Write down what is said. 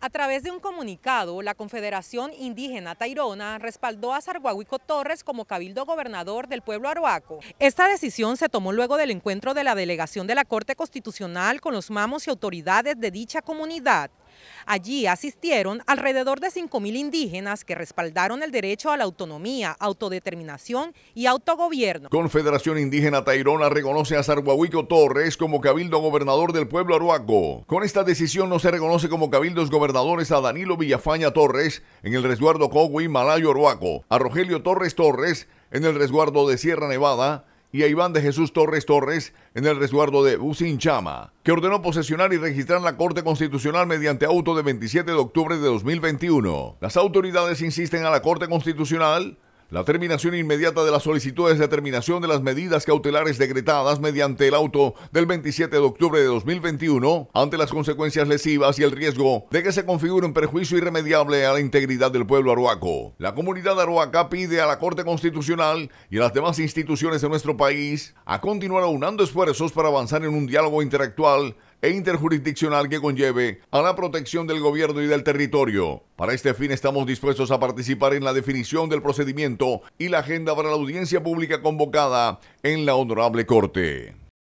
A través de un comunicado, la Confederación Indígena Tairona respaldó a Sarguahuico Torres como cabildo gobernador del pueblo aruaco. Esta decisión se tomó luego del encuentro de la delegación de la Corte Constitucional con los mamos y autoridades de dicha comunidad. Allí asistieron alrededor de 5.000 indígenas que respaldaron el derecho a la autonomía, autodeterminación y autogobierno. Confederación Indígena Tairona reconoce a Sarguahuico Torres como cabildo gobernador del pueblo aruaco. Con esta decisión no se reconoce como cabildos gobernadores a Danilo Villafaña Torres en el resguardo Cogui Malayo Aruaco, a Rogelio Torres Torres en el resguardo de Sierra Nevada, y a Iván de Jesús Torres Torres en el resguardo de Usinchama, que ordenó posesionar y registrar la Corte Constitucional mediante auto de 27 de octubre de 2021. Las autoridades insisten a la Corte Constitucional la terminación inmediata de las solicitudes de terminación de las medidas cautelares decretadas mediante el auto del 27 de octubre de 2021 ante las consecuencias lesivas y el riesgo de que se configure un perjuicio irremediable a la integridad del pueblo aruaco. La comunidad aruaca pide a la Corte Constitucional y a las demás instituciones de nuestro país a continuar aunando esfuerzos para avanzar en un diálogo interactual e interjurisdiccional que conlleve a la protección del gobierno y del territorio. Para este fin estamos dispuestos a participar en la definición del procedimiento y la agenda para la audiencia pública convocada en la Honorable Corte.